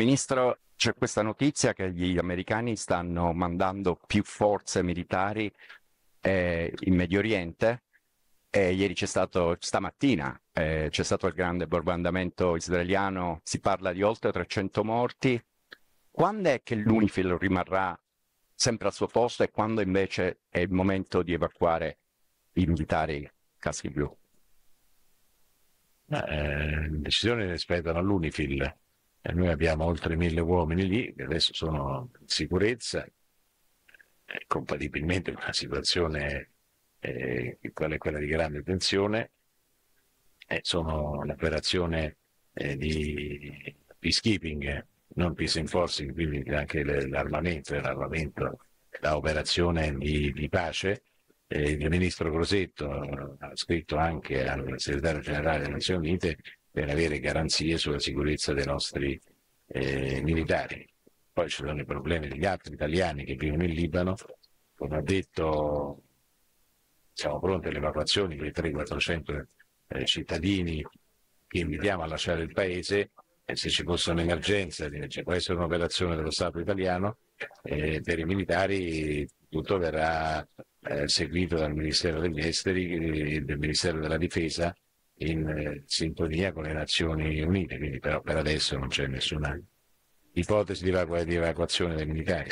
Ministro, c'è questa notizia che gli americani stanno mandando più forze militari eh, in Medio Oriente. Eh, ieri c'è stato, stamattina eh, c'è stato il grande bombardamento israeliano, si parla di oltre 300 morti. Quando è che l'UNIFIL rimarrà sempre al suo posto e quando invece è il momento di evacuare i militari caschi blu? Eh, decisioni le spettano all'UNIFIL e noi abbiamo oltre mille uomini lì che adesso sono in sicurezza, eh, compatibilmente con una situazione eh, quale è quella di grande tensione, eh, sono l'operazione eh, di peacekeeping, non peace enforcing, quindi anche l'armamento, l'armamento la operazione di, di pace. Eh, il ministro Grosetto eh, ha scritto anche al segretario generale delle Nazioni Unite per avere garanzie sulla sicurezza dei nostri eh, militari. Poi ci sono i problemi degli altri italiani che vivono in Libano, come ha detto siamo pronti alle evacuazioni dei 300-400 eh, cittadini che invitiamo a lasciare il paese e se ci fosse un'emergenza, ci cioè, può essere un'operazione dello Stato italiano, eh, per i militari tutto verrà eh, seguito dal Ministero degli Esteri e eh, del Ministero della Difesa in eh, sintonia con le Nazioni Unite, quindi però per adesso non c'è nessuna ipotesi di, di evacuazione dei militari.